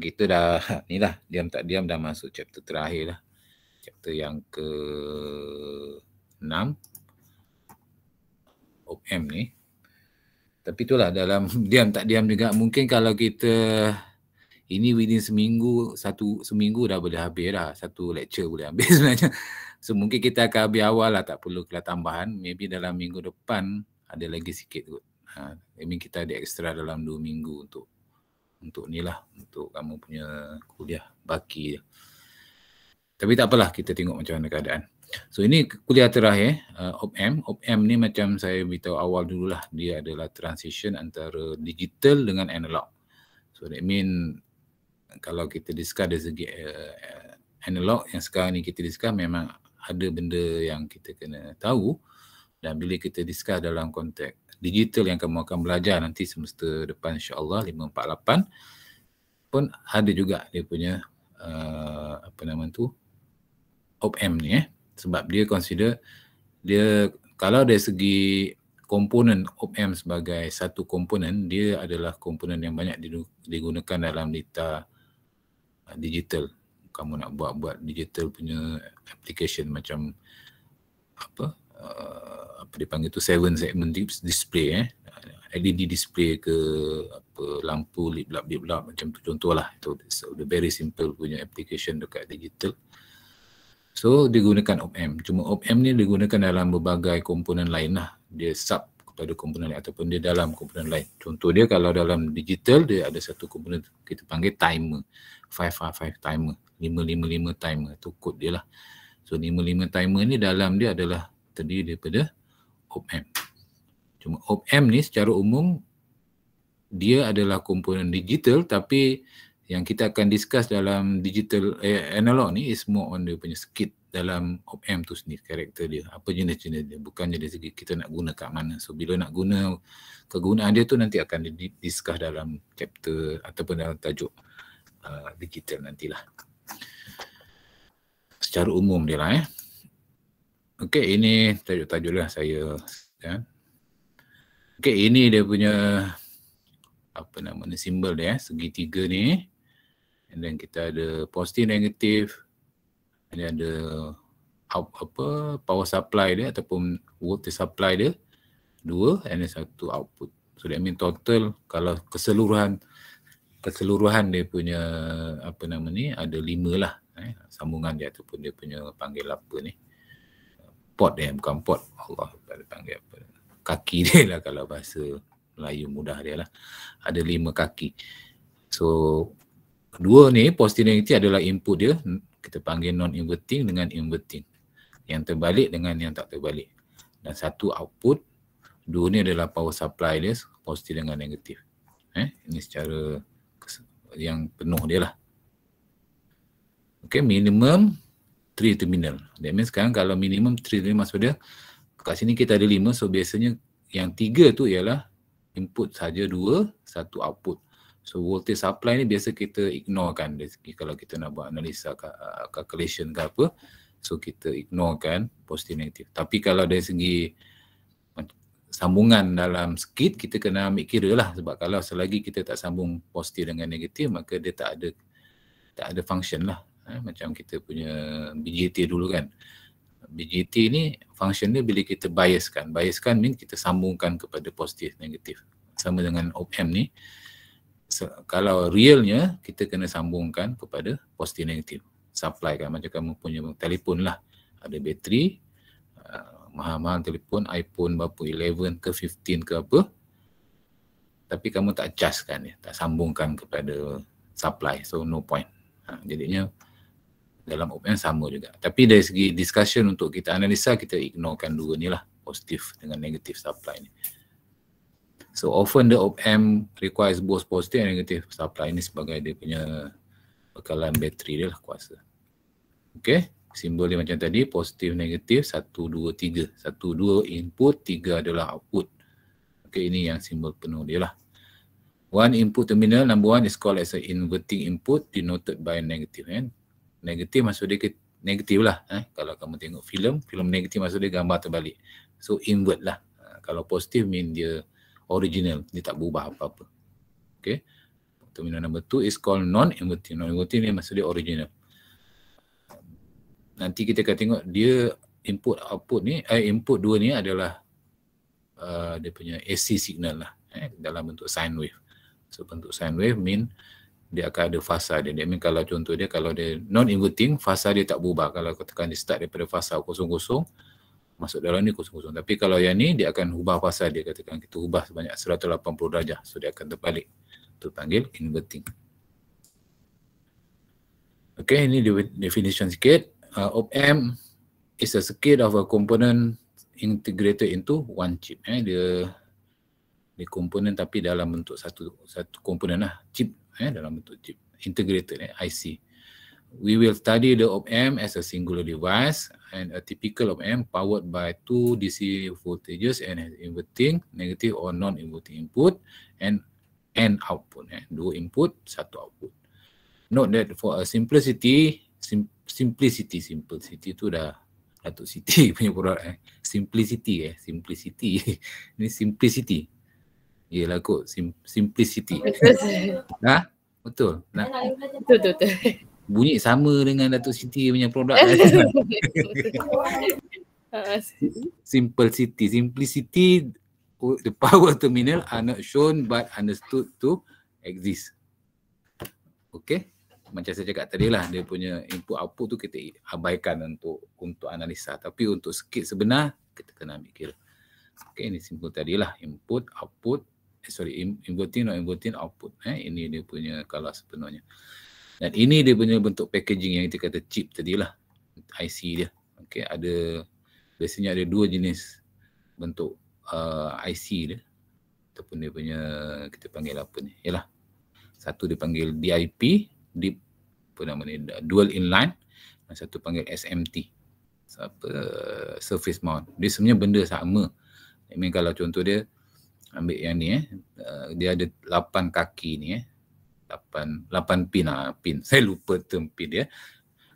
kita dah ni lah diam tak diam dah masuk chapter terakhir lah chapter yang ke 6 OM ni tapi tu lah dalam diam tak diam juga mungkin kalau kita ini within seminggu satu seminggu dah boleh habis dah satu lecture boleh habis sebenarnya so mungkin kita akan habis awal lah tak perlu kelas tambahan maybe dalam minggu depan ada lagi sikit kot ha, I kita ada extra dalam dua minggu untuk untuk ni lah untuk kamu punya kuliah baki tapi tak apalah kita tengok macam mana keadaan so ini kuliah terakhir eh. uh, OPM OPM ni macam saya beritahu awal dululah dia adalah transition antara digital dengan analog so that mean kalau kita discuss dari segi uh, analog yang sekarang ni kita discuss memang ada benda yang kita kena tahu dan bila kita discuss dalam konteks digital yang kamu akan belajar nanti semester depan insyaAllah 548 pun ada juga dia punya uh, apa nama tu OPM ni eh. Sebab dia consider dia kalau dari segi komponen OPM sebagai satu komponen dia adalah komponen yang banyak digunakan dalam data uh, digital kamu nak buat-buat digital punya application macam apa uh, apa dia panggil tu seven segment display eh LED display ke apa lampu lip lap lip lap macam tu contohlah itu so, the very simple punya application dekat digital so digunakan OM cuma OM ni digunakan dalam berbagai komponen lain lah dia sub kepada komponen lain ataupun dia dalam komponen lain contoh dia kalau dalam digital dia ada satu komponen kita panggil timer 555 timer 555 timer tu kod dia lah so 55 timer ni dalam dia adalah terdiri daripada OPM. Cuma OPM ni secara umum dia adalah komponen digital tapi yang kita akan discuss dalam digital eh, analog ni is more on dia punya skit dalam OPM tu sendiri, karakter dia, apa jenis-jenis dia, bukan jenis segi kita nak guna kat mana. So bila nak guna kegunaan dia tu nanti akan discuss dalam chapter ataupun dalam tajuk uh, digital nantilah. Secara umum dia lah eh. Okey, ini tajuk-tajuk lah saya. Ya. Okey, ini dia punya apa nama ni, simbol dia, ya, segitiga ni. And then kita ada positif, negatif. Ini ada apa power supply dia ataupun voltage supply dia. Dua and then satu output. So that mean total kalau keseluruhan keseluruhan dia punya apa nama ni ada lima lah eh, sambungan dia ataupun dia punya panggil apa ni pot dia bukan pot Allah dia panggil apa kaki dia lah kalau bahasa Melayu mudah dia lah ada lima kaki so dua ni posterity adalah input dia kita panggil non inverting dengan inverting yang terbalik dengan yang tak terbalik dan satu output dua ni adalah power supply dia positif dengan negatif eh ini secara yang penuh dia lah Okay, minimum 3 terminal. That means sekarang kalau minimum 3 terminal maksud dia kat sini kita ada lima. so biasanya yang tiga tu ialah input saja dua, satu output. So voltage supply ni biasa kita ignore kan dari segi kalau kita nak buat analisa uh, calculation ke apa. So kita ignore kan positif negatif. Tapi kalau dari segi sambungan dalam skit kita kena ambil kira lah sebab kalau selagi kita tak sambung positif dengan negatif maka dia tak ada tak ada function lah eh, macam kita punya BGT dulu kan BGT ni function dia bila kita biaskan biaskan ni kita sambungkan kepada positif negatif sama dengan opm ni so, kalau realnya kita kena sambungkan kepada positif negatif supply kan macam kamu punya telefon lah ada bateri uh, mahal-mahal telefon iPhone berapa 11 ke 15 ke apa tapi kamu tak charge kan ya tak sambungkan kepada supply so no point ha, jadinya dalam opinion sama juga. Tapi dari segi discussion untuk kita analisa, kita ignorekan dua ni lah, positif dengan negatif supply ni. So often the op-amp requires both positive and negative supply ni sebagai dia punya bekalan bateri dia lah kuasa. Okay, simbol dia macam tadi, positif, negatif, satu, dua, tiga. Satu, dua input, tiga adalah output. Okay, ini yang simbol penuh dia lah. One input terminal, number one is called as an inverting input denoted by negative. Eh? negatif maksud dia negatif lah eh. kalau kamu tengok filem filem negatif maksud dia gambar terbalik so invert lah uh, kalau positif mean dia original dia tak berubah apa-apa okay terminal number two is called non-invertive non-invertive ni maksud dia original nanti kita akan tengok dia input output ni eh, input dua ni adalah uh, dia punya AC signal lah eh, dalam bentuk sine wave so bentuk sine wave mean dia akan ada fasa dia. Dia mean kalau contoh dia kalau dia non inverting fasa dia tak berubah. Kalau aku tekan dia start daripada fasa kosong-kosong masuk dalam ni kosong-kosong. Tapi kalau yang ni dia akan ubah fasa dia katakan kita ubah sebanyak 180 darjah. So dia akan terbalik. Tu panggil inverting. Okay, ini definition sikit. Uh, op-amp is a circuit of a component integrated into one chip. Eh, dia di komponen tapi dalam bentuk satu satu komponen lah chip eh, dalam bentuk chip integrated eh, IC. We will study the op-amp as a singular device and a typical op-amp powered by two DC voltages and an inverting negative or non-inverting input and and output. Eh. Dua input, satu output. Note that for a simplicity, sim simplicity, simplicity tu dah Datuk Siti punya produk eh. Simplicity eh, simplicity. Ini simplicity. Yelah kot, sim- simplicity. ha? Betul. Nak? Betul, betul, betul. Bunyi sama dengan Datuk Siti punya produk. Simple city. Simplicity, the power terminal are not shown but understood to exist. Okay? Macam saya cakap tadi lah, dia punya input output tu kita abaikan untuk untuk analisa. Tapi untuk skit sebenar, kita kena ambil kira. Okay, ini simple tadi lah. Input, output, Eh, sorry inverting not inverting output eh ini dia punya kalah sepenuhnya dan ini dia punya bentuk packaging yang kita kata chip tadilah IC dia okey ada biasanya ada dua jenis bentuk uh, IC dia ataupun dia punya kita panggil apa ni yalah satu dia panggil DIP deep apa nama ni dual inline dan satu panggil SMT apa surface mount dia sebenarnya benda sama I mean kalau contoh dia ambil yang ni eh. Uh, dia ada lapan kaki ni eh. lapan 8 pin lah. Pin. Saya lupa term pin dia.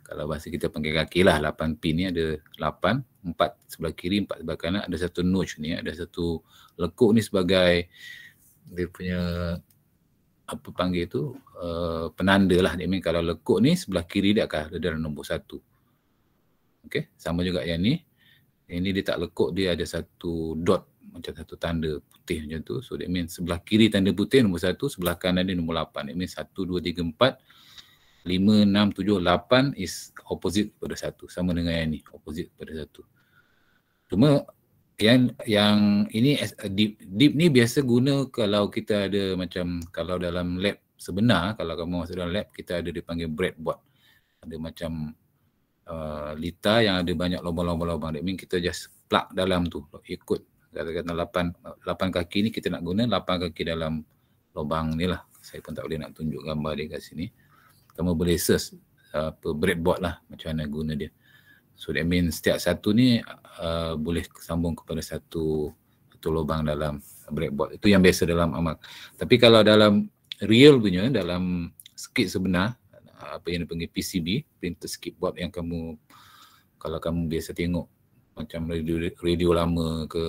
Kalau bahasa kita panggil kaki lah. lapan pin ni ada lapan, empat sebelah kiri, empat sebelah kanan. Ada satu notch ni. Ada satu lekuk ni sebagai dia punya apa panggil tu uh, penanda lah dia kalau lekuk ni sebelah kiri dia akan ada nombor satu Okay, sama juga yang ni Ini dia tak lekuk dia ada satu dot macam satu tanda putih macam tu so that means sebelah kiri tanda putih nombor satu sebelah kanan dia nombor lapan that means 1 2 3 4 5 6 7 8 is opposite pada satu sama dengan yang ni opposite pada satu cuma yang yang ini uh, deep deep ni biasa guna kalau kita ada macam kalau dalam lab sebenar kalau kamu masuk dalam lab kita ada dipanggil breadboard ada macam uh, lita yang ada banyak lubang-lubang-lubang that mean kita just plug dalam tu ikut kata kata lapan lapan kaki ni kita nak guna lapan kaki dalam lubang ni lah. Saya pun tak boleh nak tunjuk gambar dia kat sini. Kamu boleh search apa breadboard lah macam mana guna dia. So that means setiap satu ni uh, boleh sambung kepada satu satu lubang dalam breadboard. Itu yang biasa dalam amal. Tapi kalau dalam real punya dalam skit sebenar apa yang dipanggil PCB, printer skateboard yang kamu kalau kamu biasa tengok macam radio, radio lama ke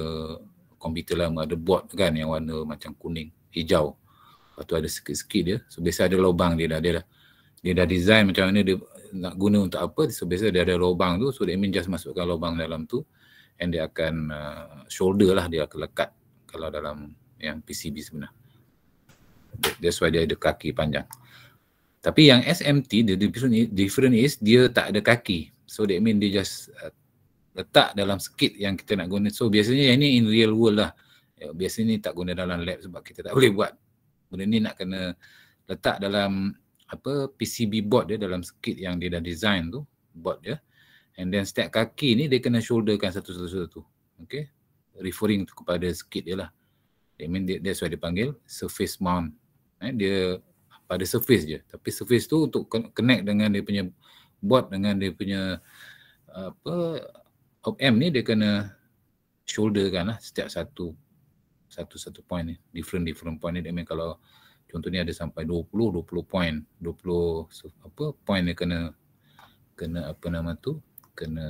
komputer lama ada bot kan yang warna macam kuning hijau lepas tu ada sikit-sikit dia so biasa ada lubang dia dah dia dah dia dah design macam mana dia nak guna untuk apa so biasa dia ada lubang tu so dia mean just masukkan lubang dalam tu and dia akan uh, shoulder lah dia akan lekat kalau dalam yang PCB sebenar that's why dia ada kaki panjang tapi yang SMT the different is dia tak ada kaki so that mean dia just uh, letak dalam skit yang kita nak guna. So biasanya yang ni in real world lah. Ya, biasanya ni tak guna dalam lab sebab kita tak boleh buat. Benda ni nak kena letak dalam apa PCB board dia dalam skit yang dia dah design tu board dia. And then setiap kaki ni dia kena shoulderkan satu-satu-satu. Okay. Referring tu kepada skit dia lah. I mean that's why dia panggil surface mount. Eh, dia pada surface je. Tapi surface tu untuk connect dengan dia punya board dengan dia punya apa op amp ni dia kena shoulder kan lah setiap satu satu-satu point ni different-different point ni dia memang kalau contohnya ada sampai 20 20 point 20 apa point ni kena kena apa nama tu kena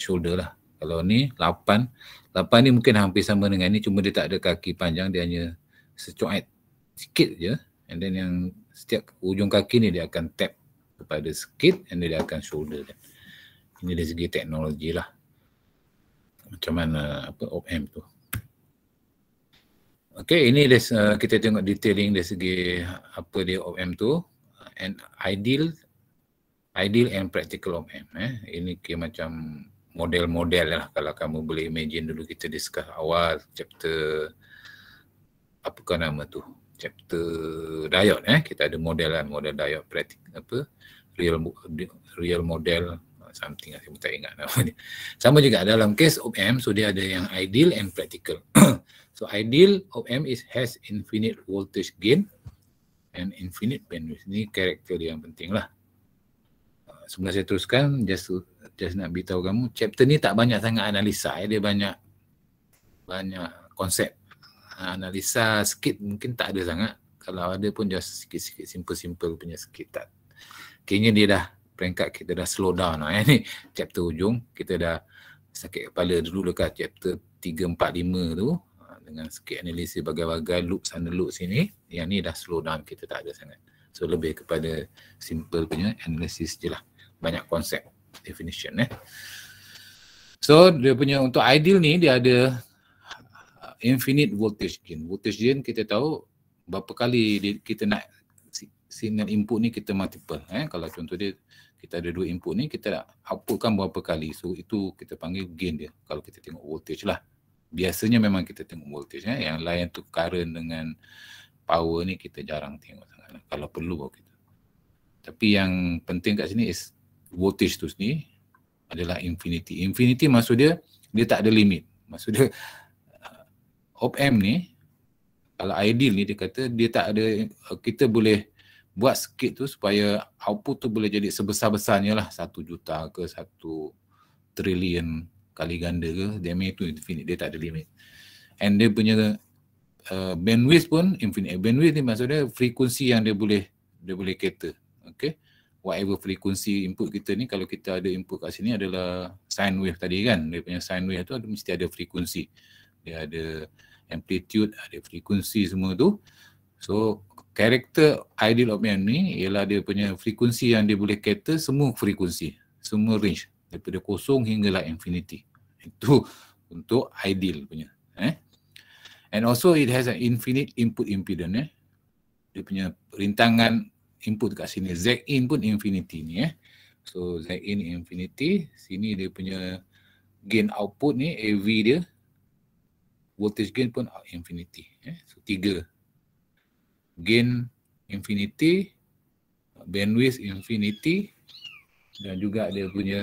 shoulder lah kalau ni 8 8 ni mungkin hampir sama dengan ni cuma dia tak ada kaki panjang dia hanya secoet sikit je and then yang setiap ujung kaki ni dia akan tap kepada sikit and then dia akan shoulder kan ini dari segi teknologi lah macam mana apa OM tu. Okey, ini uh, kita tengok detailing dari segi apa dia OM tu and ideal ideal and practical OM eh. Ini kira macam model-model lah kalau kamu boleh imagine dulu kita discuss awal chapter apa nama tu? Chapter diode eh. Kita ada model kan, model diode practical apa? real real model something lah, saya tak ingat nama dia. Sama juga dalam kes OM, so dia ada yang ideal and practical. so ideal OM is has infinite voltage gain and infinite bandwidth. Ini karakter dia yang penting lah. Uh, Sebelum saya teruskan, just to, just nak beritahu kamu, chapter ni tak banyak sangat analisa. Eh. Dia banyak banyak konsep. Uh, analisa sikit mungkin tak ada sangat. Kalau ada pun just sikit-sikit simple-simple punya sikit. Tak. Kayaknya dia dah peringkat kita dah slow down lah eh. ni chapter hujung kita dah sakit kepala dulu dekat chapter 3, 4, 5 tu ha, dengan sikit analisis bagai-bagai loop sana loop sini yang ni dah slow down kita tak ada sangat so lebih kepada simple punya analisis je lah banyak konsep definition eh so dia punya untuk ideal ni dia ada infinite voltage gain voltage gain kita tahu berapa kali dia, kita nak signal input ni kita multiple eh kalau contoh dia kita ada dua input ni kita nak outputkan berapa kali so itu kita panggil gain dia kalau kita tengok voltage lah biasanya memang kita tengok voltage ya. yang lain tu current dengan power ni kita jarang tengok sangat lah. kalau perlu baru kita tapi yang penting kat sini is voltage tu sini adalah infinity infinity maksud dia dia tak ada limit maksud dia uh, op amp ni kalau ideal ni dia kata dia tak ada kita boleh buat sikit tu supaya output tu boleh jadi sebesar-besarnya lah satu juta ke satu trilion kali ganda ke DMA tu infinite dia tak ada limit and dia punya uh, bandwidth pun infinite eh, bandwidth ni maksudnya frekuensi yang dia boleh dia boleh cater okay whatever frekuensi input kita ni kalau kita ada input kat sini adalah sine wave tadi kan dia punya sine wave tu ada, mesti ada frekuensi dia ada amplitude ada frekuensi semua tu so karakter ideal of man ni ialah dia punya frekuensi yang dia boleh cater semua frekuensi, semua range daripada kosong hinggalah infinity. Itu untuk ideal punya. Eh? And also it has an infinite input impedance. Eh? Dia punya rintangan input kat sini. Z in pun infinity ni. Eh? So Z in infinity. Sini dia punya gain output ni AV dia. Voltage gain pun infinity. Eh? So tiga gain infinity, bandwidth infinity dan juga dia punya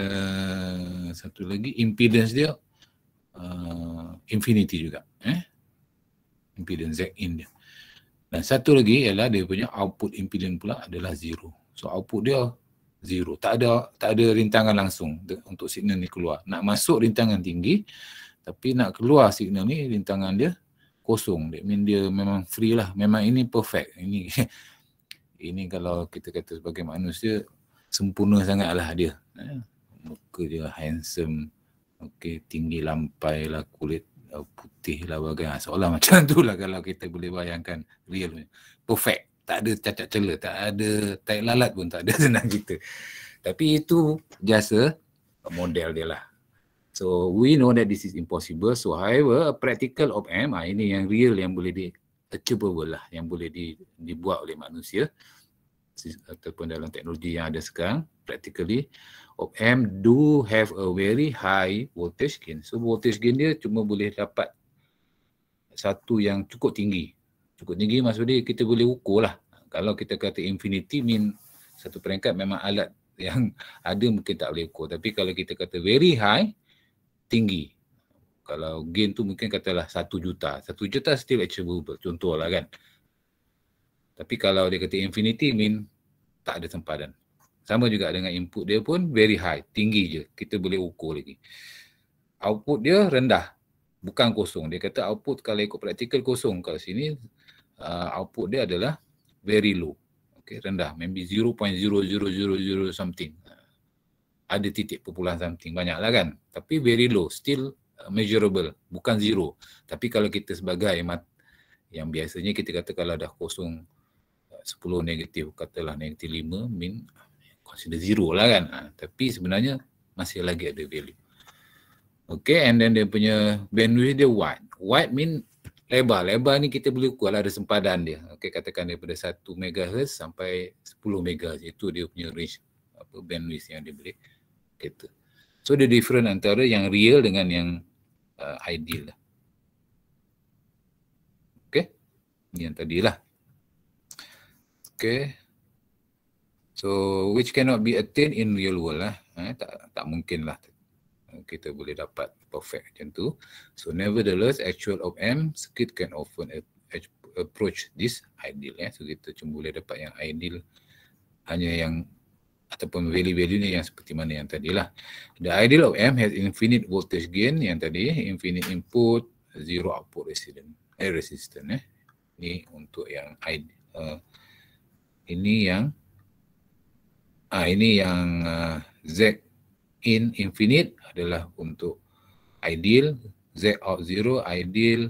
satu lagi impedance dia uh, infinity juga eh impedance Zin dia dan satu lagi ialah dia punya output impedance pula adalah zero so output dia zero tak ada tak ada rintangan langsung untuk signal ni keluar nak masuk rintangan tinggi tapi nak keluar signal ni rintangan dia kosong. That mean dia memang free lah. Memang ini perfect. Ini ini kalau kita kata sebagai manusia, sempurna sangat lah dia. Ya. Muka dia handsome. Okay, tinggi lampai lah kulit uh, putih lah bagai. Ha, seolah macam tu lah kalau kita boleh bayangkan real. Perfect. Tak ada cacat celah. Tak ada tak lalat pun tak ada senang kita. Tapi itu jasa model dia lah. So we know that this is impossible. So however, a practical of M, ah, ini yang real yang boleh di achievable lah, yang boleh di, dibuat oleh manusia ataupun dalam teknologi yang ada sekarang, practically, op M do have a very high voltage gain. So voltage gain dia cuma boleh dapat satu yang cukup tinggi. Cukup tinggi maksudnya kita boleh ukur lah. Kalau kita kata infinity mean satu peringkat memang alat yang ada mungkin tak boleh ukur. Tapi kalau kita kata very high, tinggi. Kalau gain tu mungkin katalah 1 juta. 1 juta still achievable. lah kan. Tapi kalau dia kata infinity mean tak ada sempadan. Sama juga dengan input dia pun very high. Tinggi je. Kita boleh ukur lagi. Output dia rendah. Bukan kosong. Dia kata output kalau ikut practical kosong. Kalau sini uh, output dia adalah very low. Okay, rendah. Maybe 0.0000 something ada titik perpuluhan something banyaklah kan tapi very low still uh, measurable bukan zero tapi kalau kita sebagai mat, yang biasanya kita kata kalau dah kosong 10 uh, negatif katalah negatif 5 min consider zero lah kan ha, tapi sebenarnya masih lagi ada value Okay and then dia punya bandwidth dia wide wide mean lebar lebar ni kita boleh ukur lah ada sempadan dia Okay katakan daripada 1 megahertz sampai 10 megahertz, itu dia punya range apa bandwidth yang dia boleh kita. So the different antara yang real dengan yang uh, ideal lah. Okay. Yang tadilah. Okay. So which cannot be attained in real world lah. Eh, tak, tak mungkin lah kita boleh dapat perfect macam tu. So nevertheless actual of M skit can often approach this ideal. Eh. So kita cuma boleh dapat yang ideal hanya yang ataupun value-value ni yang seperti mana yang tadilah. The ideal of M has infinite voltage gain yang tadi, infinite input, zero output resistance. Eh, resistance eh. Ni untuk yang uh, ini yang ah uh, ini yang uh, Z in infinite adalah untuk ideal, Z out zero ideal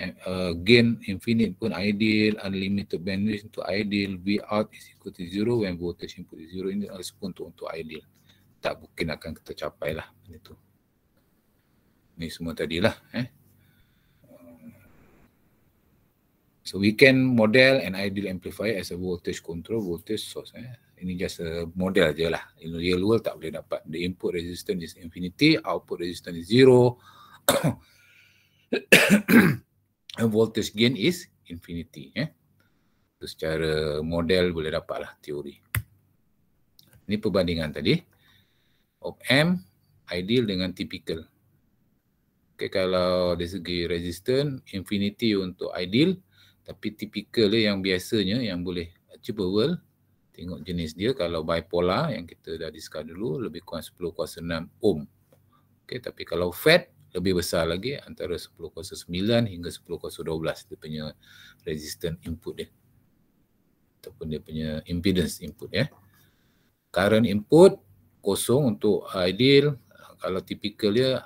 and uh, gain infinite pun ideal unlimited bandwidth untuk ideal v out is equal to zero when voltage input is zero ini also pun untuk, untuk ideal tak mungkin akan kita capai lah benda tu semua tadilah eh uh, So we can model an ideal amplifier as a voltage control voltage source. Eh. Ini just a model je lah. In real world tak boleh dapat. The input resistance is infinity, output resistance is zero. Eh, voltage gain is infinity. Eh? Itu secara model boleh dapatlah teori. Ini perbandingan tadi. Op M ideal dengan typical. Okay, kalau dari segi resistor infinity untuk ideal. Tapi typical yang biasanya yang boleh cuba world. Tengok jenis dia kalau bipolar yang kita dah discuss dulu lebih kurang 10 kuasa 6 ohm. Okay, tapi kalau fat lebih besar lagi antara 10.09 hingga 10.12 dia punya resistance input dia ataupun dia punya impedance input ya current input kosong untuk ideal kalau typical dia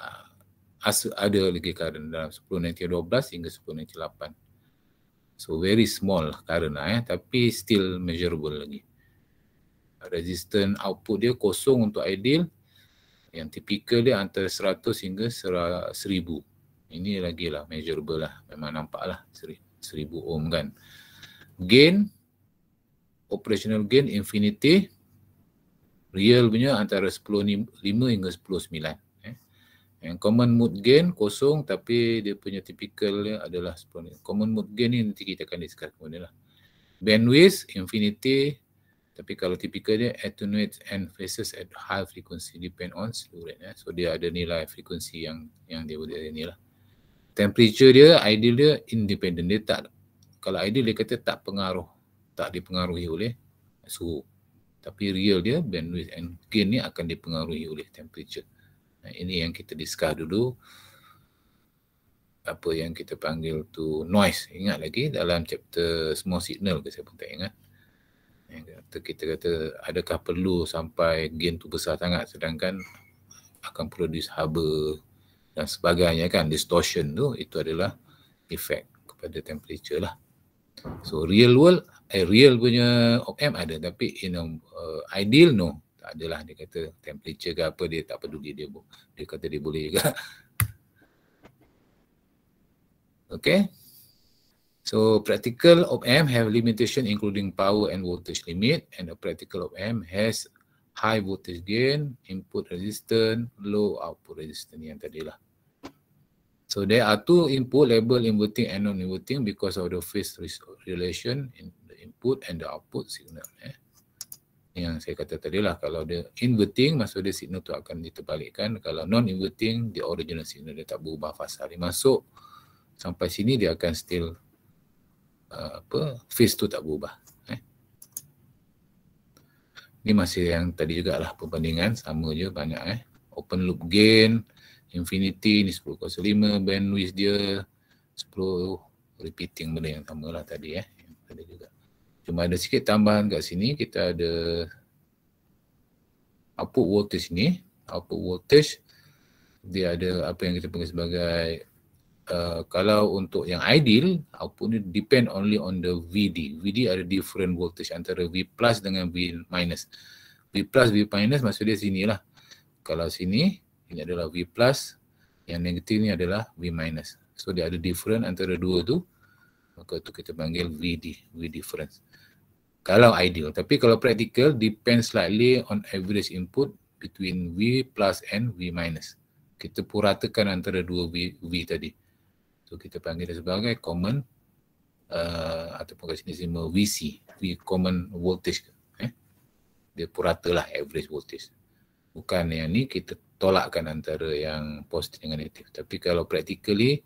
ada lagi current dalam 10.12 hingga 10.98 so very small current lah ya tapi still measurable lagi resistance output dia kosong untuk ideal yang tipikal dia antara 100 hingga 1000. Ini lagi lah measurable lah. Memang nampak lah 1000 ohm kan. Gain, operational gain infinity, real punya antara 10, 5 hingga 10, 9. Eh. Yang common mode gain kosong tapi dia punya tipikal dia adalah 10. Common mode gain ni nanti kita akan discuss kemudian lah. Bandwidth infinity tapi kalau tipikal dia attenuate and phases at high frequency depend on slew rate. Eh. So dia ada nilai frekuensi yang yang dia boleh ni lah. Temperature dia ideal dia independent. Dia tak, kalau ideal dia kata tak pengaruh. Tak dipengaruhi oleh suhu. Tapi real dia bandwidth and gain ni akan dipengaruhi oleh temperature. Nah, ini yang kita discuss dulu apa yang kita panggil tu noise ingat lagi dalam chapter small signal ke saya pun tak ingat kita kata adakah perlu sampai gain tu besar sangat sedangkan akan produce dishaba dan sebagainya kan distortion tu itu adalah efek kepada temperature lah so real world eh, real punya OM ada tapi in a, uh, ideal no tak adalah dia kata temperature ke apa dia tak peduli dia dia kata dia boleh juga okay So practical op amp have limitation including power and voltage limit and a practical op amp has high voltage gain, input resistance, low output resistance yang tadi lah. So there are two input label inverting and non-inverting because of the phase relation in the input and the output signal. Eh. Yang saya kata tadi lah kalau dia inverting maksud dia signal tu akan diterbalikkan. Kalau non-inverting the original signal dia tak berubah fasa. Dia masuk sampai sini dia akan still apa face tu tak berubah eh. ni masih yang tadi jugalah perbandingan sama je banyak eh open loop gain infinity ni 10 kuasa 5 bandwidth dia 10 repeating benda yang sama lah tadi eh tadi juga cuma ada sikit tambahan kat sini kita ada output voltage ni output voltage dia ada apa yang kita panggil sebagai Uh, kalau untuk yang ideal output ni depend only on the VD VD ada different voltage antara V plus dengan V minus V plus V minus maksud dia sini lah kalau sini ini adalah V plus yang negatif ni adalah V minus so dia ada different antara dua tu maka tu kita panggil VD V difference kalau ideal tapi kalau practical depend slightly on average input between V plus and V minus kita puratakan antara dua V, v tadi. So kita panggil dia sebagai common uh, ataupun kat sini sama VC, common voltage ke. Eh? Dia purata lah average voltage. Bukan yang ni kita tolakkan antara yang positif dengan negatif. Tapi kalau practically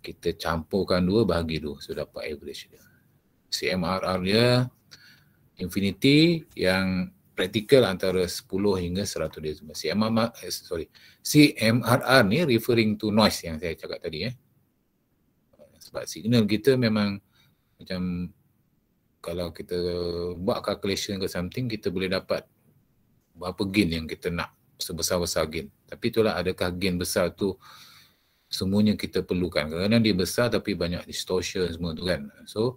kita campurkan dua bahagi dua. So dapat average dia. CMRR dia infinity yang praktikal antara 10 hingga 100 decibel. CMRR, eh, sorry, CMRR ni referring to noise yang saya cakap tadi. Eh sebab signal kita memang macam kalau kita buat calculation ke something kita boleh dapat berapa gain yang kita nak sebesar-besar gain tapi itulah adakah gain besar tu semuanya kita perlukan kadang-kadang dia besar tapi banyak distortion semua tu kan so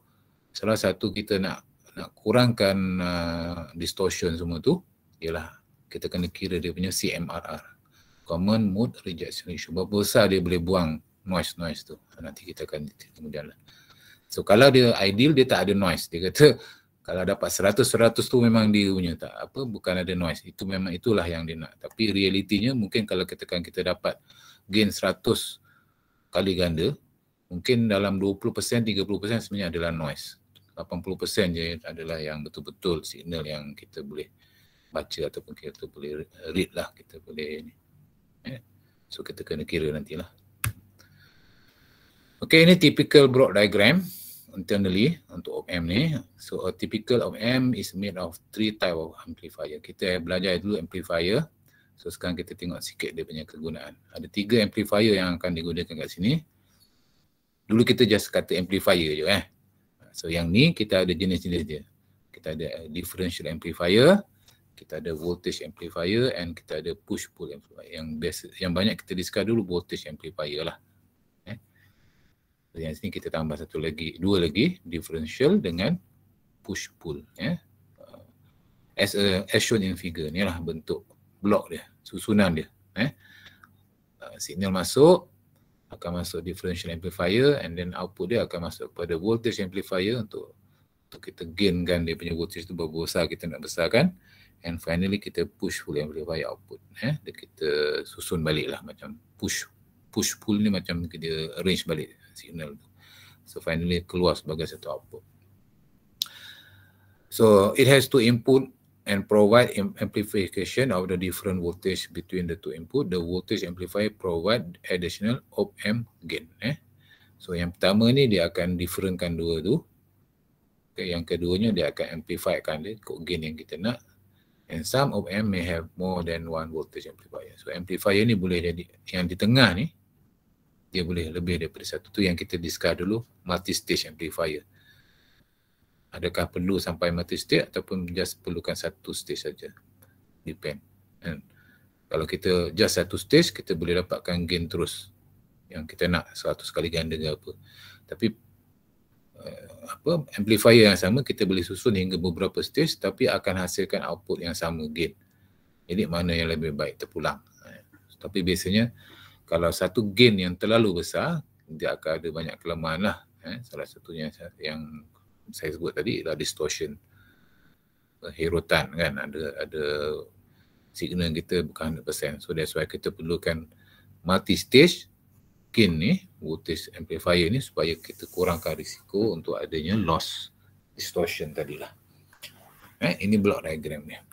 salah satu kita nak nak kurangkan uh, distortion semua tu ialah kita kena kira dia punya CMRR common mode rejection ratio berapa besar dia boleh buang noise noise tu ah, nanti kita akan kemudian lah so kalau dia ideal dia tak ada noise dia kata kalau dapat 100 100 tu memang dia punya tak apa bukan ada noise itu memang itulah yang dia nak tapi realitinya mungkin kalau kita kan kita dapat gain 100 kali ganda mungkin dalam 20% 30% sebenarnya adalah noise 80% je adalah yang betul-betul signal yang kita boleh baca ataupun kita boleh read lah kita boleh ni. Eh? So kita kena kira nantilah. Okay, ini typical block diagram internally untuk OM ni. So a typical OM is made of three type of amplifier. Kita eh, belajar dulu amplifier. So sekarang kita tengok sikit dia punya kegunaan. Ada tiga amplifier yang akan digunakan kat sini. Dulu kita just kata amplifier je eh. So yang ni kita ada jenis-jenis dia. Kita ada eh, differential amplifier, kita ada voltage amplifier and kita ada push pull amplifier. Yang biasa yang banyak kita discuss dulu voltage amplifier lah yang sini kita tambah satu lagi, dua lagi differential dengan push pull ya. Uh, as, a, as shown in figure, ni lah bentuk blok dia, susunan dia eh. signal masuk akan masuk differential amplifier and then output dia akan masuk pada voltage amplifier untuk untuk kita gainkan dia punya voltage tu berapa besar kita nak besarkan and finally kita push full amplifier output eh. dia kita susun balik lah macam push push pull ni macam dia arrange balik signal tu. So finally keluar sebagai satu output. So it has to input and provide amplification of the different voltage between the two input. The voltage amplifier provide additional op-amp gain. Eh? So yang pertama ni dia akan differentkan dua tu. Okay, yang keduanya dia akan amplify kan dia ikut gain yang kita nak. And some op-amp may have more than one voltage amplifier. So amplifier ni boleh jadi yang di tengah ni dia boleh lebih daripada satu tu yang kita discuss dulu multi stage amplifier adakah perlu sampai multi stage ataupun just perlukan satu stage saja depend And kalau kita just satu stage kita boleh dapatkan gain terus yang kita nak satu kali ganda ke apa tapi eh, apa amplifier yang sama kita boleh susun hingga beberapa stage tapi akan hasilkan output yang sama gain jadi mana yang lebih baik terpulang eh, tapi biasanya uh, kalau satu gain yang terlalu besar dia akan ada banyak kelemahan lah eh, salah satunya yang saya sebut tadi adalah distortion herutan kan ada ada signal kita bukan 100% so that's why kita perlukan multi stage gain ni voltage amplifier ni supaya kita kurangkan risiko untuk adanya loss distortion tadilah eh, ini block diagram dia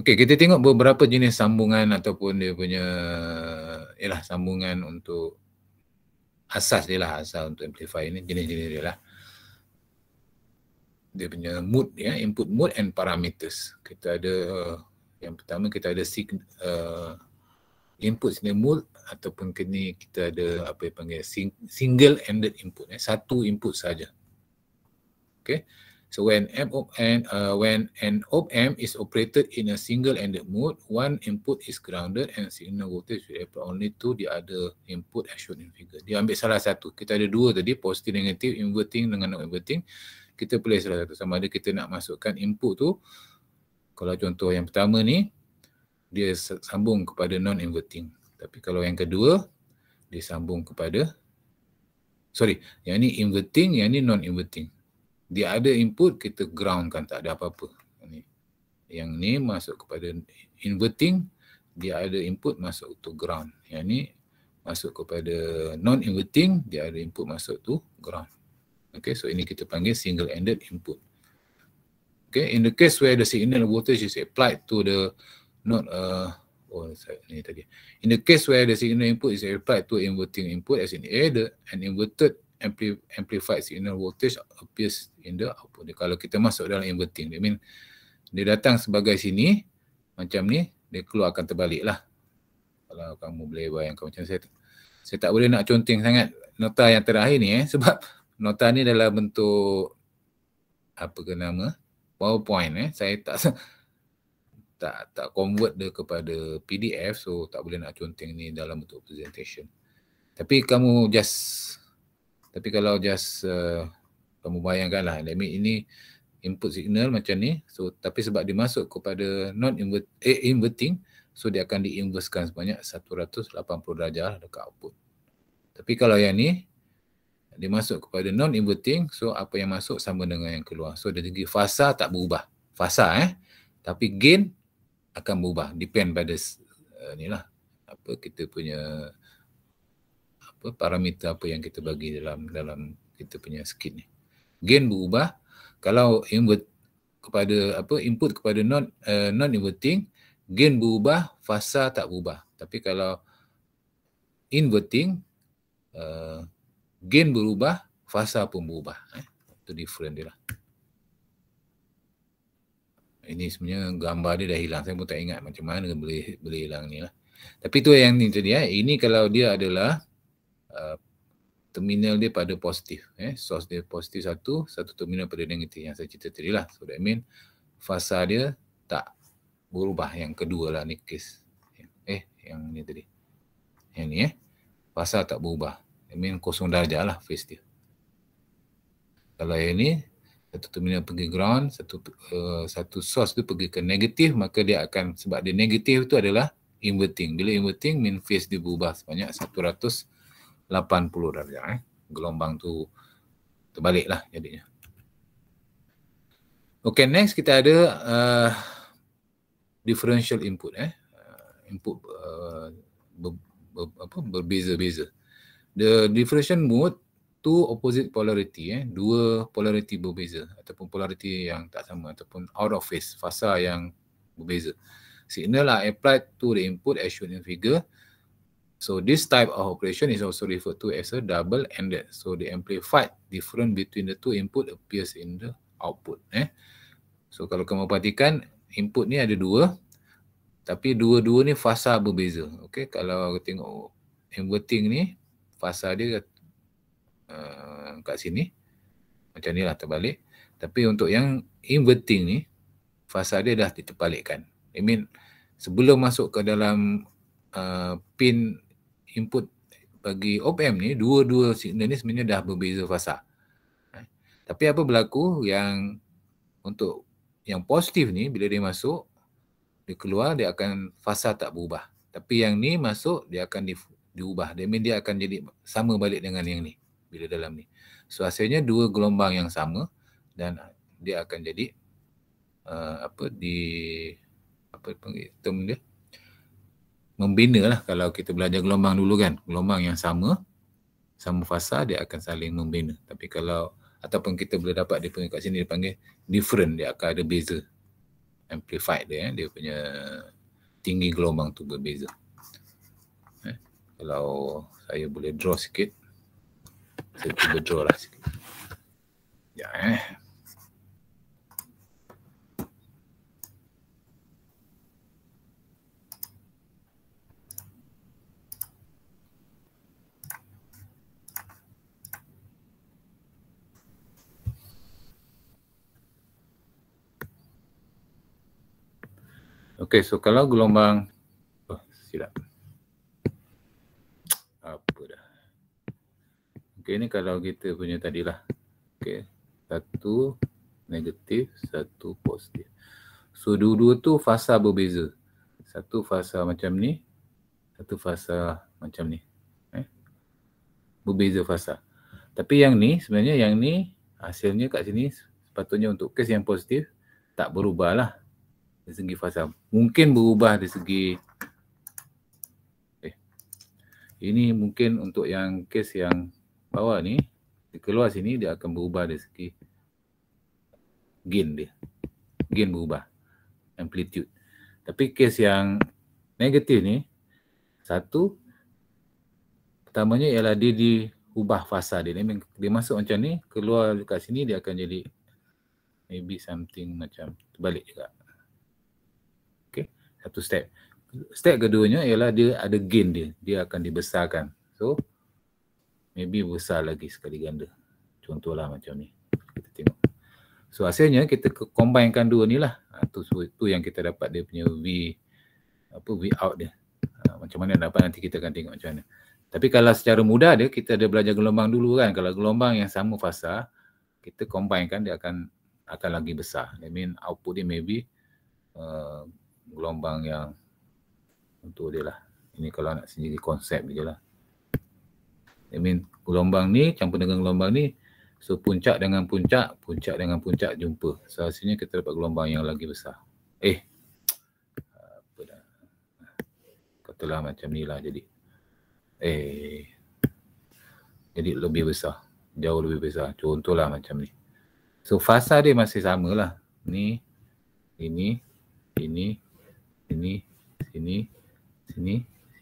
Okey, kita tengok beberapa jenis sambungan ataupun dia punya ialah sambungan untuk asas dia lah asal untuk amplifier ini jenis-jenis dia lah. Dia punya mood ya, input mood and parameters. Kita ada yang pertama kita ada sig, uh, eh, input sini mood ataupun kini kita ada apa yang panggil sing, single ended input ya, satu input saja. Okey. So when M op and uh, when an op amp is operated in a single-ended mode, one input is grounded and signal voltage will apply only to the other input as shown in figure. Dia ambil salah satu. Kita ada dua tadi, positive negative, inverting dengan non-inverting. Kita pilih salah satu. Sama ada kita nak masukkan input tu. Kalau contoh yang pertama ni, dia sambung kepada non-inverting. Tapi kalau yang kedua, dia sambung kepada Sorry, yang ni inverting, yang ni non-inverting dia ada input kita groundkan tak ada apa-apa ni yang ni masuk kepada inverting dia ada input masuk to ground yang ni masuk kepada non inverting dia ada input masuk tu ground okey so ini kita panggil single ended input okey in the case where the signal voltage is applied to the not uh, oh sorry, ni tadi in the case where the signal input is applied to inverting input as in a the an inverted amplified signal voltage appears in the output. Dia, kalau kita masuk dalam inverting, dia mean dia datang sebagai sini macam ni, dia keluar akan terbalik lah. Kalau kamu boleh bayangkan macam saya saya tak boleh nak conteng sangat nota yang terakhir ni eh sebab nota ni dalam bentuk apa ke nama PowerPoint eh saya tak tak tak convert dia kepada PDF so tak boleh nak conteng ni dalam bentuk presentation. Tapi kamu just tapi kalau just uh, kamu bayangkanlah dynamic ini input signal macam ni. So tapi sebab dia masuk kepada non eh, inverting, so dia akan diinversekan sebanyak 180 darjah lah dekat output. Tapi kalau yang ni dia masuk kepada non inverting, so apa yang masuk sama dengan yang keluar. So dia segi fasa tak berubah. Fasa eh. Tapi gain akan berubah depend pada uh, ni lah apa kita punya apa parameter apa yang kita bagi dalam dalam kita punya skin ni. Gain berubah kalau invert kepada apa input kepada non uh, eh, non inverting gain berubah fasa tak berubah. Tapi kalau inverting uh, gain berubah fasa pun berubah. Eh? Itu different dia lah. Ini sebenarnya gambar dia dah hilang. Saya pun tak ingat macam mana boleh boleh hilang ni lah. Tapi tu yang ni tadi eh. Ini kalau dia adalah Uh, terminal dia pada positif. Eh. Source dia positif satu, satu terminal pada negatif yang saya cerita tadi lah. So that mean fasa dia tak berubah yang kedua lah ni kes. Eh, yang ni tadi. Yang ni eh. Fasa tak berubah. That mean kosong darjah lah phase dia. Kalau yang ni, satu terminal pergi ground, satu uh, satu source tu pergi ke negatif, maka dia akan, sebab dia negatif tu adalah inverting. Bila inverting, mean phase dia berubah sebanyak 100 80 darjah eh. Gelombang tu terbalik lah jadinya. Okay, next kita ada uh, differential input eh. Uh, input uh, ber, ber, apa berbeza-beza. The differential mode two opposite polarity eh dua polarity berbeza ataupun polarity yang tak sama ataupun out of phase fasa yang berbeza signal are applied to the input as shown in figure So this type of operation is also referred to as a double-ended. So the amplified difference between the two input appears in the output. Eh? So kalau kamu perhatikan, input ni ada dua. Tapi dua-dua ni fasa berbeza. Okay, kalau aku tengok inverting ni, fasa dia uh, kat sini. Macam ni lah terbalik. Tapi untuk yang inverting ni, fasa dia dah diterbalikkan. I mean, sebelum masuk ke dalam uh, pin input bagi OPM ni dua-dua signal ni sebenarnya dah berbeza fasa. Eh, tapi apa berlaku yang untuk yang positif ni bila dia masuk dia keluar dia akan fasa tak berubah. Tapi yang ni masuk dia akan di, diubah. Dia dia akan jadi sama balik dengan yang ni bila dalam ni. So hasilnya dua gelombang yang sama dan dia akan jadi uh, apa di apa panggil term dia uh, membina lah kalau kita belajar gelombang dulu kan gelombang yang sama sama fasa dia akan saling membina tapi kalau ataupun kita boleh dapat dia punya kat sini dia panggil different dia akan ada beza amplified dia eh? dia punya tinggi gelombang tu berbeza eh? kalau saya boleh draw sikit saya cuba draw lah sikit ya eh Okey, so kalau gelombang oh, silap. Apa dah? Okey, ni kalau kita punya tadilah. Okey. Satu negatif, satu positif. So dua-dua tu fasa berbeza. Satu fasa macam ni, satu fasa macam ni. Eh? Berbeza fasa. Tapi yang ni sebenarnya yang ni hasilnya kat sini sepatutnya untuk kes yang positif tak berubah lah dari segi fasa. Mungkin berubah dari segi eh ini mungkin untuk yang kes yang bawah ni keluar sini dia akan berubah dari segi gain dia. Gain berubah amplitude. Tapi kes yang negatif ni satu pertamanya ialah dia di ubah fasa dia. ni dia masuk macam ni, keluar dekat sini dia akan jadi maybe something macam terbalik juga satu step. Step keduanya ialah dia ada gain dia. Dia akan dibesarkan. So, maybe besar lagi sekali ganda. Contohlah macam ni. Kita tengok. So, hasilnya kita combinekan dua ni lah. Itu ha, tu yang kita dapat dia punya V apa V out dia. Ha, macam mana dapat nanti kita akan tengok macam mana. Tapi kalau secara mudah dia, kita ada belajar gelombang dulu kan. Kalau gelombang yang sama fasa, kita combinekan dia akan akan lagi besar. I mean output dia maybe uh, gelombang yang untuk dia lah. Ini kalau nak sendiri konsep je lah. I mean gelombang ni campur dengan gelombang ni so puncak dengan puncak, puncak dengan puncak jumpa. So hasilnya kita dapat gelombang yang lagi besar. Eh apa dah katalah macam ni lah jadi eh jadi lebih besar jauh lebih besar. Contohlah macam ni. So fasa dia masih samalah. Ni ini ini sini, sini, sini,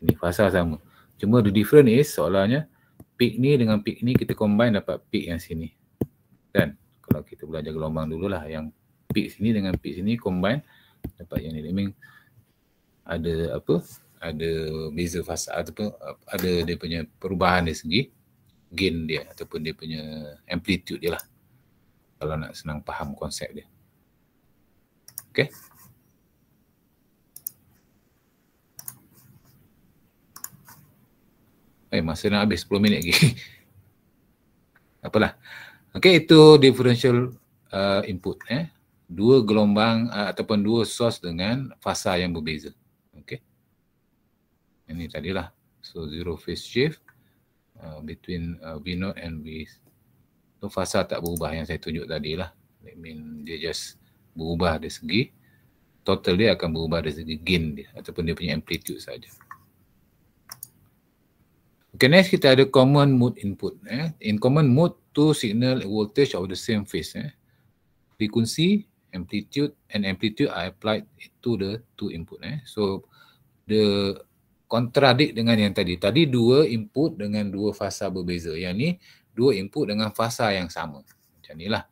sini. Fasa sama. Cuma the different is soalannya peak ni dengan peak ni kita combine dapat peak yang sini. Kan? Kalau kita belajar gelombang dululah yang peak sini dengan peak sini combine dapat yang ni. I mean, ada apa? Ada beza fasa ataupun ada dia punya perubahan dari segi gain dia ataupun dia punya amplitude dia lah. Kalau nak senang faham konsep dia. Okay. Eh, masa nak habis 10 minit lagi. Apalah. Okey, itu differential uh, input. Eh. Dua gelombang uh, ataupun dua sos dengan fasa yang berbeza. Okey. Ini tadilah. So, zero phase shift uh, between uh, V0 and V. So, fasa tak berubah yang saya tunjuk tadilah. I mean, dia just berubah dari segi total dia akan berubah dari segi gain dia ataupun dia punya amplitude saja. Next kita ada common mode input. Eh. In common mode, two signal voltage of the same phase. Eh. Frequency, amplitude and amplitude are applied to the two input. Eh. So the contradict dengan yang tadi. Tadi dua input dengan dua fasa berbeza. Yang ni dua input dengan fasa yang sama. Macam ni lah.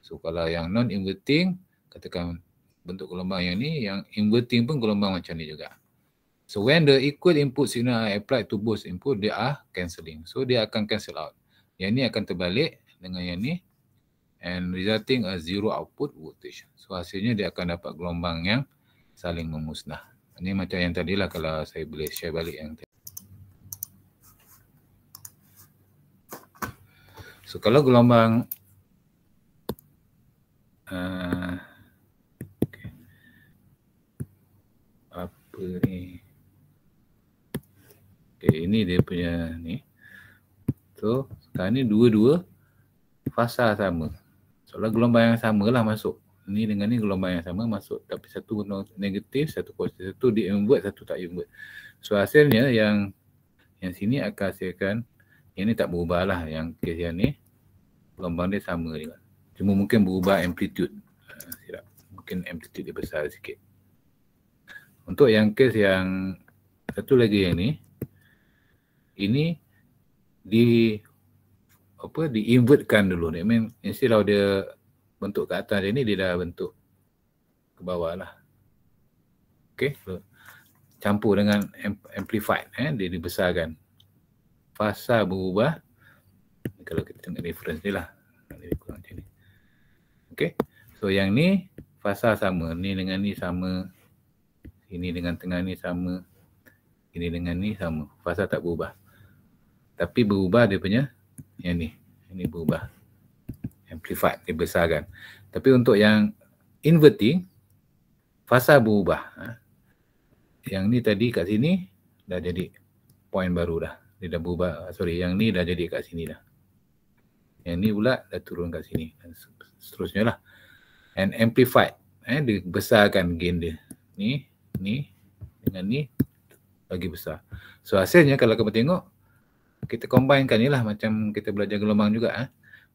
So kalau yang non-inverting, katakan bentuk gelombang yang ni, yang inverting pun gelombang macam ni juga. So when the equal input signal are applied to both input, they are cancelling. So dia akan cancel out. Yang ni akan terbalik dengan yang ni and resulting a zero output voltage. So hasilnya dia akan dapat gelombang yang saling memusnah. Ini macam yang tadi lah kalau saya boleh share balik yang tadi. So kalau gelombang uh, okay. apa ni? Okay eh, ini dia punya ni. So, sekarang ni dua-dua fasa sama. Soalnya gelombang yang sama lah masuk. Ni dengan ni gelombang yang sama masuk. Tapi satu negatif, satu positif. Satu di invert, satu tak invert. So, hasilnya yang yang sini akan hasilkan yang ni tak berubah lah. Yang kes yang ni gelombang dia sama juga. Cuma mungkin berubah amplitude. Ah, silap. Mungkin amplitude dia besar sikit. Untuk yang kes yang satu lagi yang ni, ini di apa di invertkan dulu ni mean instead dia bentuk ke atas dia ni dia dah bentuk ke bawah lah okey so, campur dengan amplified eh dia dibesarkan fasa berubah kalau kita tengok reference ni lah lebih kurang macam ni okey so yang ni fasa sama ni dengan ni sama ini dengan tengah ni sama ini dengan ni sama fasa tak berubah tapi berubah dia punya yang ni ini berubah amplified dia besarkan tapi untuk yang inverting fasa berubah ha. yang ni tadi kat sini dah jadi point baru dah dia dah berubah sorry yang ni dah jadi kat sini dah yang ni pula dah turun kat sini dan seterusnya lah and amplified eh dia besarkan gain dia ni ni dengan ni lagi besar so hasilnya kalau kamu tengok kita combine kan lah macam kita belajar gelombang juga eh.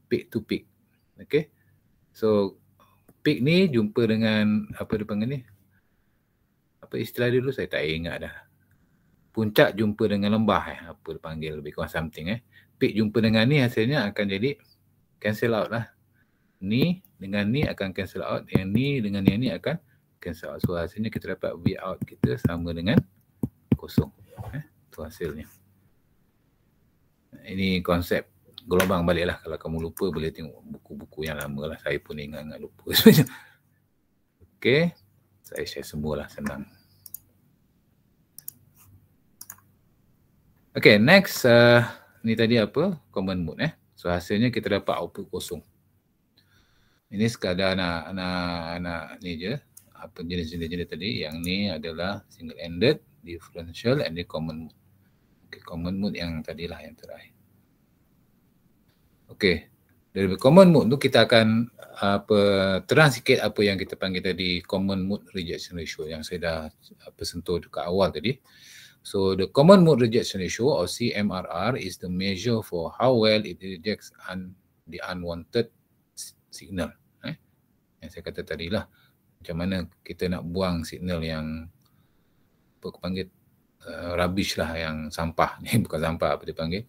peak to peak okay so peak ni jumpa dengan apa dia panggil ni apa istilah dia dulu saya tak ingat dah puncak jumpa dengan lembah eh. apa dia panggil lebih kurang something eh peak jumpa dengan ni hasilnya akan jadi cancel out lah ni dengan ni akan cancel out yang ni dengan yang ni akan cancel out so hasilnya kita dapat V out kita sama dengan kosong eh. tu hasilnya ini konsep gelombang balik lah Kalau kamu lupa boleh tengok buku-buku yang lama lah Saya pun ingat-ingat lupa sebenarnya Okay Saya share semua lah senang Okay next uh, Ni tadi apa? Common mode eh So hasilnya kita dapat output kosong Ini sekadar nak, nak, nak ni je Apa jenis-jenis tadi Yang ni adalah single-ended Differential and the common mode Okay, common mode yang tadilah yang terakhir. Okey. Dari common mode tu kita akan apa terang sikit apa yang kita panggil tadi common mode rejection ratio yang saya dah apa sentuh dekat awal tadi. So the common mode rejection ratio or CMRR is the measure for how well it rejects un, the unwanted signal. Eh? Yang saya kata tadilah macam mana kita nak buang signal yang apa panggil Eh, rubbish lah yang sampah ni bukan sampah apa dia panggil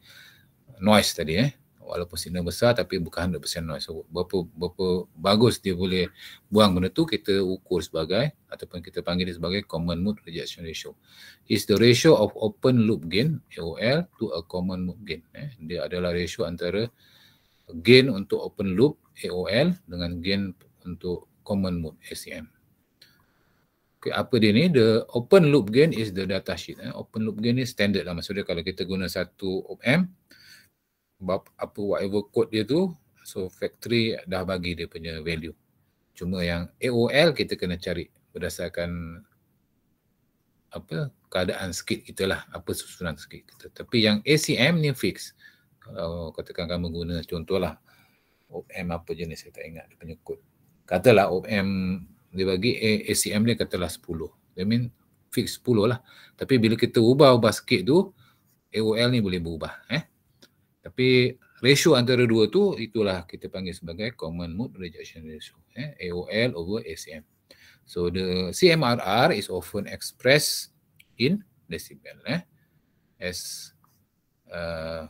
noise tadi eh walaupun signal besar tapi bukan 100% noise so, berapa berapa bagus dia boleh buang benda tu kita ukur sebagai ataupun kita panggil dia sebagai common mode rejection ratio is the ratio of open loop gain AOL to a common mode gain eh. dia adalah ratio antara gain untuk open loop AOL dengan gain untuk common mode SEM Okay, apa dia ni? The open loop gain is the data sheet. Eh. Open loop gain ni standard lah. Maksudnya kalau kita guna satu OM, apa whatever code dia tu, so factory dah bagi dia punya value. Cuma yang AOL kita kena cari berdasarkan apa keadaan skit kita lah. Apa susunan skit kita. Tapi yang ACM ni fix. Kalau katakan kamu guna lah OM apa jenis saya tak ingat dia punya code. Katalah OM dia bagi ACM dia katalah 10. That mean fix 10 lah. Tapi bila kita ubah-ubah sikit tu, AOL ni boleh berubah. Eh? Tapi ratio antara dua tu, itulah kita panggil sebagai common mode rejection ratio. Eh? AOL over ACM. So the CMRR is often expressed in decibel. Eh? As uh,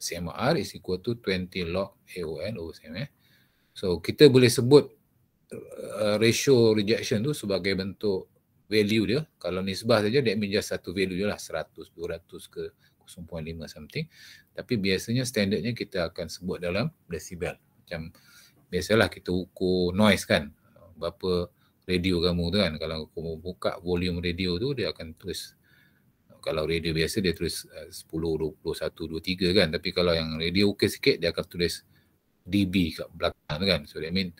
CMRR is equal to 20 log AOL over ACM. Eh? So kita boleh sebut Uh, ratio rejection tu sebagai bentuk value dia kalau nisbah saja that means just satu value je lah 100 200 ke 0.5 something tapi biasanya standardnya kita akan sebut dalam decibel macam biasalah kita ukur noise kan berapa radio kamu tu kan kalau kamu buka volume radio tu dia akan terus. kalau radio biasa dia tulis uh, 10, 20, 1, 2, 3 kan tapi kalau yang radio okey sikit dia akan tulis dB kat belakang kan so that mean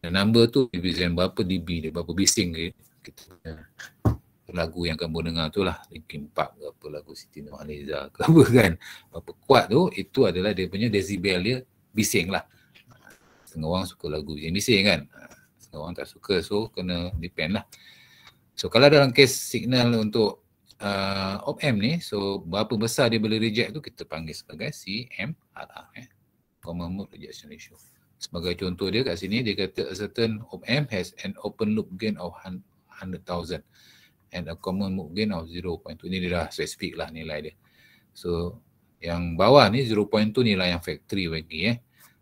dan number tu dibisikan berapa dB dia, berapa bising dia. Kita punya lagu yang kamu dengar tu lah. Linkin Park ke apa lagu Siti Nurhaliza ke apa kan. Berapa kuat tu, itu adalah dia punya desibel dia bising lah. Setengah orang suka lagu yang bising kan. Setengah orang tak suka so kena depend lah. So kalau dalam kes signal untuk uh, op-amp ni, so berapa besar dia boleh reject tu kita panggil sebagai CMRR. Eh? Common Mode Rejection Ratio. Sebagai contoh dia kat sini dia kata a certain OM has an open loop gain of 100,000 and a common mode gain of 0.2. ini dia dah spesifik lah nilai dia. So yang bawah ni 0.2 nilai yang factory bagi eh.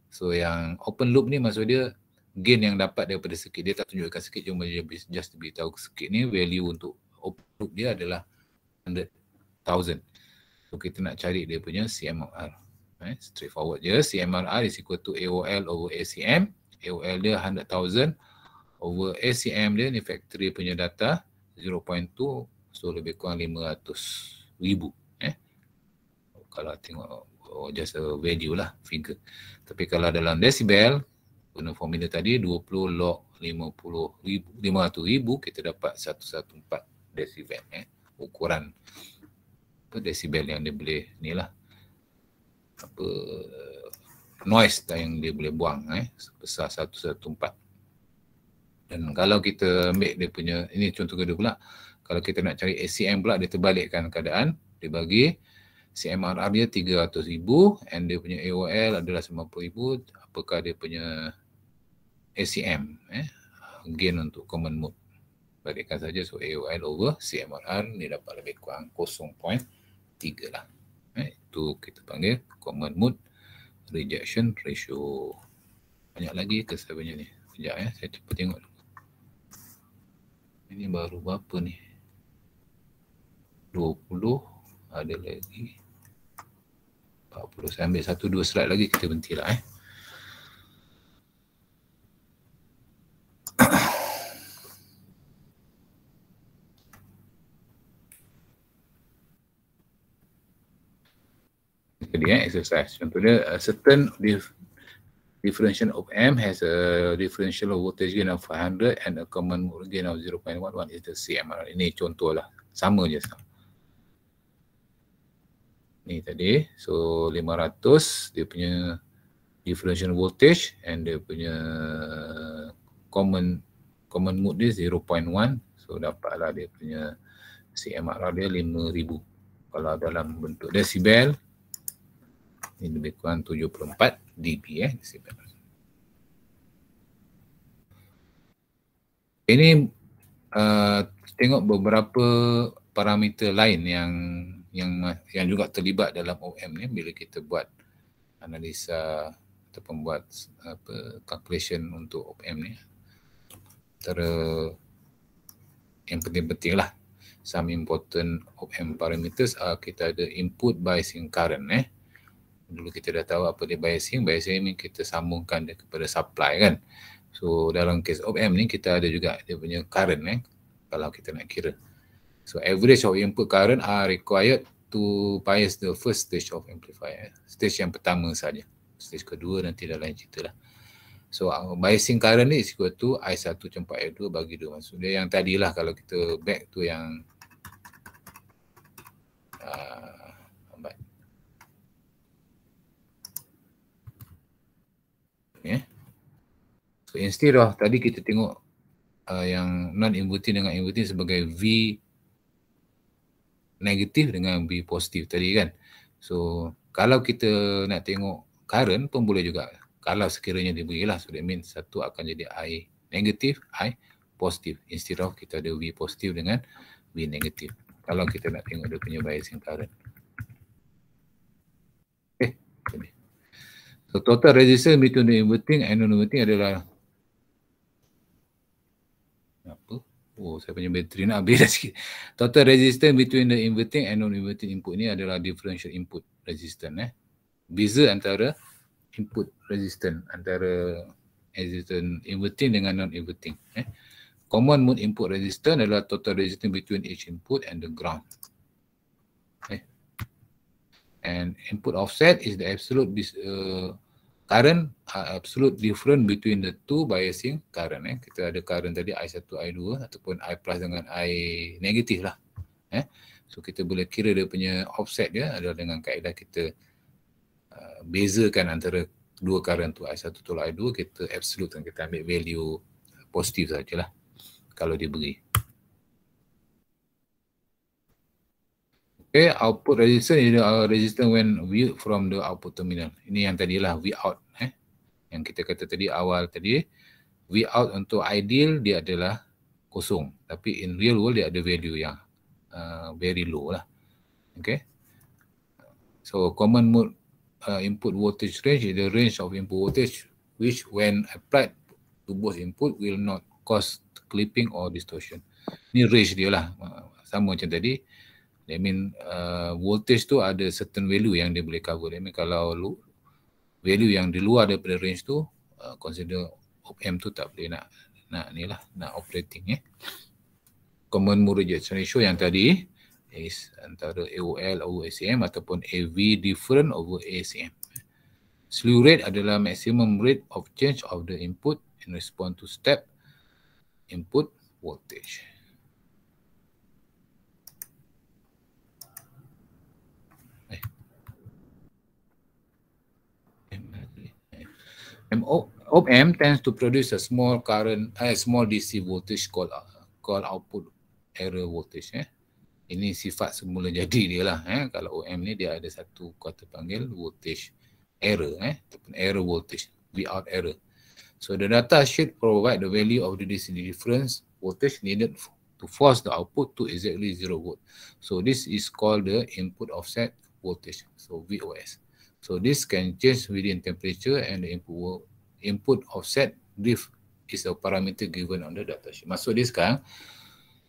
So yang open loop ni maksud dia gain yang dapat daripada sikit. Dia tak tunjukkan sikit cuma dia just tahu sikit ni value untuk open loop dia adalah 100,000. So kita nak cari dia punya CMR. Eh, right? forward je. CMRR is equal to AOL over ACM. AOL dia 100,000 over ACM dia ni factory punya data 0.2 so lebih kurang 500 ribu eh kalau tengok oh, just a value lah figure tapi kalau dalam decibel guna formula tadi 20 log 50 ribu 500 ribu kita dapat 114 decibel eh ukuran apa decibel yang dia boleh ni lah apa noise yang dia boleh buang eh sebesar 114 dan kalau kita ambil dia punya ini contoh kedua pula kalau kita nak cari ACM pula dia terbalikkan keadaan dia bagi CMRR dia 300,000 and dia punya AOL adalah 50,000 apakah dia punya ACM eh gain untuk common mode balikkan saja so AOL over CMRR ni dapat lebih kurang 0.3 lah Eh, itu kita panggil common mood rejection ratio. Banyak lagi ke sebenarnya ni? Sekejap ya, saya cuba tengok. Ini baru berapa ni? 20 ada lagi. 40 saya ambil satu dua slide lagi kita berhenti lah eh. tadi eh exercise contohnya a certain dif- differential of m has a differential voltage gain of 500 and a common gain of 0.11 is the same ini contohlah sama je sama ni tadi so 500 dia punya differential voltage and dia punya common common mode dia 0.1 so dapatlah dia punya CMR dia 5000 kalau dalam bentuk decibel ini lebih kurang 74 dB eh desibel. Ini uh, tengok beberapa parameter lain yang yang yang juga terlibat dalam OM ni bila kita buat analisa ataupun buat apa calculation untuk OM ni. Antara yang penting-penting lah. Some important OM parameters uh, kita ada input bias current eh dulu kita dah tahu apa dia biasing biasing ni kita sambungkan dia kepada supply kan so dalam case OM ni kita ada juga dia punya current eh kalau kita nak kira so average of input current are required to bias the first stage of amplifier stage yang pertama saja stage kedua nanti dah lain cerita lah so uh, biasing current ni is equal to I1 campur I2 bagi dua masuk dia yang tadilah kalau kita back tu yang uh, instead tadi kita tengok uh, yang non inverting dengan inverting sebagai V negatif dengan V positif tadi kan. So kalau kita nak tengok current pun boleh juga. Kalau sekiranya diberilah so that means satu akan jadi I negatif, I positif. Instead kita ada V positif dengan V negatif. Kalau kita nak tengok dia punya biasing current. Eh, so total resistance between the inverting and non-inverting adalah Oh, saya punya bateri nak habis dah sikit. Total resistance between the inverting and non-inverting input ni adalah differential input resistance eh. Beza antara input resistance antara resistance inverting dengan non-inverting eh. Common mode input resistance adalah total resistance between each input and the ground. Eh. And input offset is the absolute uh, current are uh, absolute different between the two biasing current eh kita ada current tadi i1 i2 ataupun i plus dengan i negatif lah eh so kita boleh kira dia punya offset dia adalah dengan kaedah kita uh, bezakan antara dua current tu i1 tolak i2 kita absolute kan kita ambil value positif sajalah kalau dia beri Okay, output resistance is the uh, resistance when we from the output terminal. Ini yang tadilah we out. Eh? Yang kita kata tadi awal tadi. we out untuk ideal dia adalah kosong. Tapi in real world dia ada value yang uh, very low lah. Okay. So common mode uh, input voltage range is the range of input voltage which when applied to both input will not cause clipping or distortion. Ini range dia lah. Uh, sama macam tadi. Tadi. That mean uh, voltage tu ada certain value yang dia boleh cover. That mean kalau lu, value yang di luar daripada range tu, uh, consider opm tu tak boleh nak, nak ni lah, nak operating Eh. Common Mode Ratio yang tadi is antara AOL over ACM ataupun AV different over ACM. Slew rate adalah maximum rate of change of the input in response to step input voltage. And op-amp tends to produce a small current, a uh, eh, small DC voltage called uh, called output error voltage. Eh? Ini sifat semula jadi dia lah. Eh? Kalau OM ni dia ada satu kata panggil voltage error. Eh? Ataupun error voltage. V out error. So the data sheet provide the value of the DC difference voltage needed to force the output to exactly zero volt. So this is called the input offset voltage. So VOS. So this can change within temperature and the input, input offset drift is a parameter given on the data sheet. Maksud dia sekarang,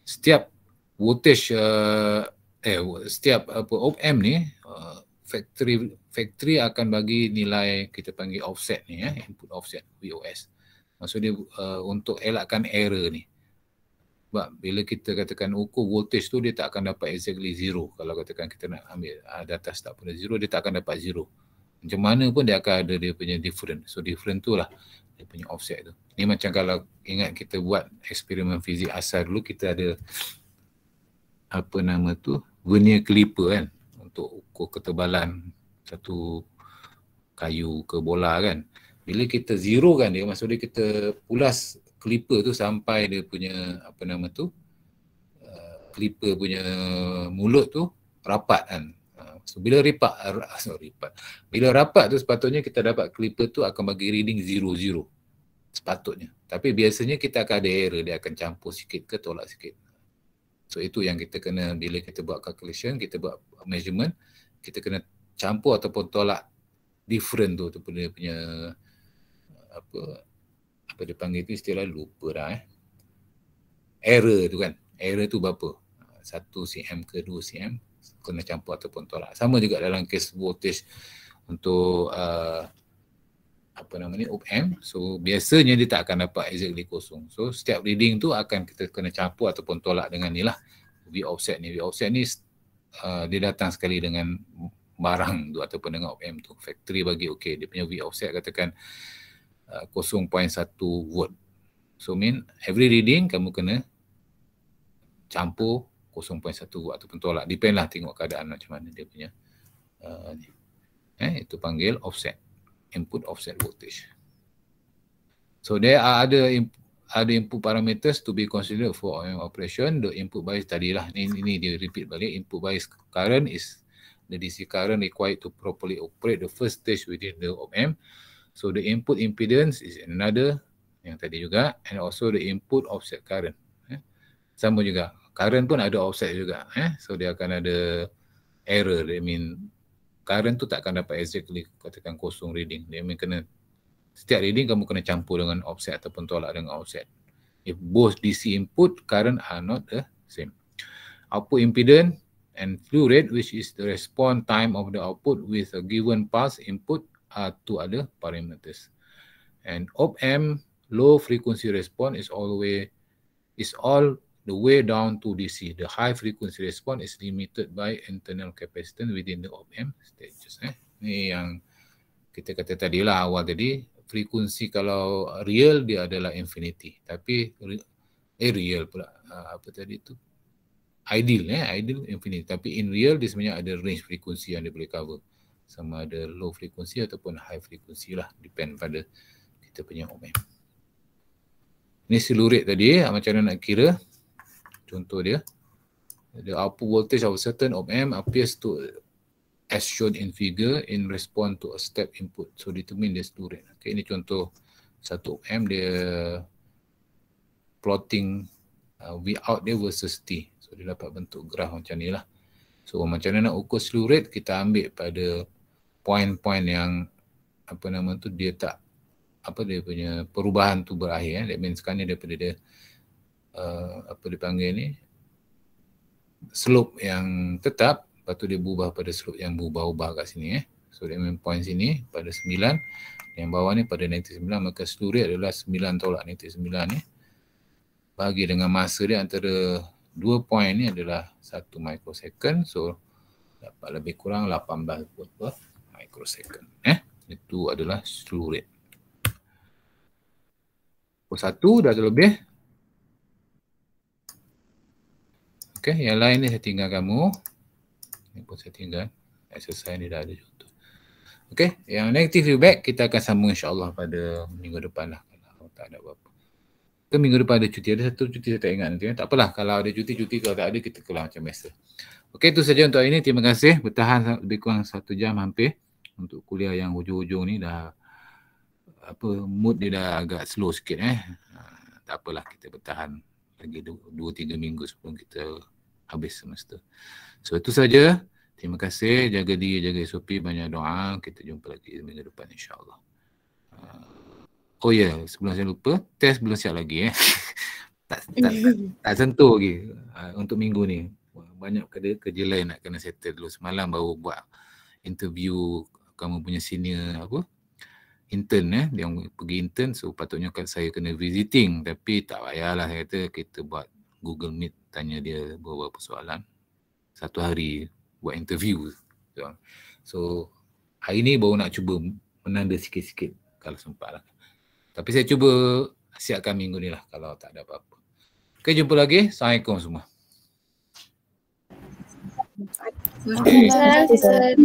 setiap voltage, uh, eh, setiap apa op amp ni, uh, factory factory akan bagi nilai kita panggil offset ni, eh, input offset, VOS. Maksud dia uh, untuk elakkan error ni. Sebab bila kita katakan ukur voltage tu dia tak akan dapat exactly zero. Kalau katakan kita nak ambil uh, ah, data start pada zero dia tak akan dapat zero. Macam mana pun dia akan ada dia punya different. So different tu lah dia punya offset tu. Ni macam kalau ingat kita buat eksperimen fizik asal dulu kita ada apa nama tu vernier clipper kan untuk ukur ketebalan satu kayu ke bola kan. Bila kita zero kan dia maksudnya kita pulas clipper tu sampai dia punya apa nama tu uh, clipper punya mulut tu rapat kan uh, so bila ripat uh, so ripat bila rapat tu sepatutnya kita dapat clipper tu akan bagi reading 0-0 sepatutnya tapi biasanya kita akan ada error dia akan campur sikit ke tolak sikit so itu yang kita kena bila kita buat calculation kita buat measurement kita kena campur ataupun tolak different tu tu punya, punya apa apa dia panggil tu istilah lupa dah eh. Error tu kan. Error tu berapa? 1 cm ke 2 cm kena campur ataupun tolak. Sama juga dalam kes voltage untuk uh, apa nama ni op-amp. So biasanya dia tak akan dapat exactly kosong. So setiap reading tu akan kita kena campur ataupun tolak dengan ni lah. V offset ni. V offset ni uh, dia datang sekali dengan barang tu ataupun dengan op-amp tu. Factory bagi okay. Dia punya V offset katakan 0.1 uh, volt. So mean every reading kamu kena campur 0.1 volt ataupun tolak. Depend lah tengok keadaan macam mana dia punya. Uh, eh, itu panggil offset. Input offset voltage. So there are other, imp- other input parameters to be considered for operation. The input bias tadi lah. Ini, ini dia repeat balik. Input bias current is the DC current required to properly operate the first stage within the op amp So the input impedance is another yang tadi juga and also the input offset current. Eh. Sama juga. Current pun ada offset juga. Eh. So dia akan ada error. I mean current tu tak akan dapat exactly katakan kosong reading. Dia mean kena setiap reading kamu kena campur dengan offset ataupun tolak dengan offset. If both DC input current are not the same. Output impedance and slew rate which is the response time of the output with a given pass input are two other parameters. And op-amp low frequency response is all the way is all the way down to DC. The high frequency response is limited by internal capacitance within the op-amp stages. Eh. Ini yang kita kata tadi lah awal tadi frekuensi kalau real dia adalah infinity tapi eh real pula ah, apa tadi tu ideal eh ideal infinity tapi in real dia sebenarnya ada range frekuensi yang dia boleh cover sama ada low frequency ataupun high frequency lah depend pada kita punya omem ni silurit tadi ah, macam mana nak kira contoh dia the output voltage of a certain omem appears to as shown in figure in response to a step input so determine the silurit okay, ini contoh satu omem dia plotting uh, V out dia versus T so dia dapat bentuk graf macam ni lah so macam mana nak ukur slew rate kita ambil pada point-point yang apa nama tu dia tak apa dia punya perubahan tu berakhir eh. that means sekarang ni daripada dia uh, apa dipanggil ni slope yang tetap lepas tu dia berubah pada slope yang berubah-ubah kat sini eh. so that means point sini pada 9 yang bawah ni pada negatif 9 maka seluruh adalah 9 tolak negatif 9 ni eh. bagi dengan masa dia antara dua point ni adalah 1 microsecond so dapat lebih kurang 18 volt per microsecond. Eh? Itu adalah slow rate. Pukul 1 dah terlebih. Okey, yang lain ni saya tinggal kamu. Ini pun saya tinggal. Exercise ni dah ada contoh. Okey, yang negative feedback kita akan sambung insyaAllah pada minggu depan lah. Kalau tak ada apa-apa. Ke minggu depan ada cuti. Ada satu cuti saya tak ingat nanti. Ya. Tak apalah. Kalau ada cuti, cuti. Kalau tak ada, kita keluar macam biasa. Okey, itu saja untuk hari ini. Terima kasih. Bertahan lebih kurang satu jam hampir untuk kuliah yang hujung-hujung ni dah apa mood dia dah agak slow sikit eh. Ha, tak apalah kita bertahan lagi 2 3 minggu sebelum kita habis semester. So itu saja. Terima kasih jaga diri jaga SOP banyak doa. Kita jumpa lagi minggu depan insya-Allah. Uh, oh ya, yeah. sebelum saya lupa, test belum siap lagi eh. tak, tak, tak, tak sentuh lagi uh, untuk minggu ni. Banyak kerja kerja lain nak kena settle dulu semalam baru buat interview kamu punya senior apa intern eh dia pergi intern so patutnya kan saya kena visiting tapi tak payahlah saya kata kita buat Google Meet tanya dia beberapa soalan satu hari buat interview so, so hari ni baru nak cuba menanda sikit-sikit kalau sempat lah tapi saya cuba siapkan minggu ni lah kalau tak ada apa-apa Okay, jumpa lagi. Assalamualaikum semua. Waalaikumsalam. Waalaikumsalam.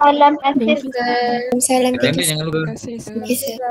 Waalaikumsalam. Waalaikumsalam. Waalaikumsalam. Waalaikumsalam. Waalaikumsalam.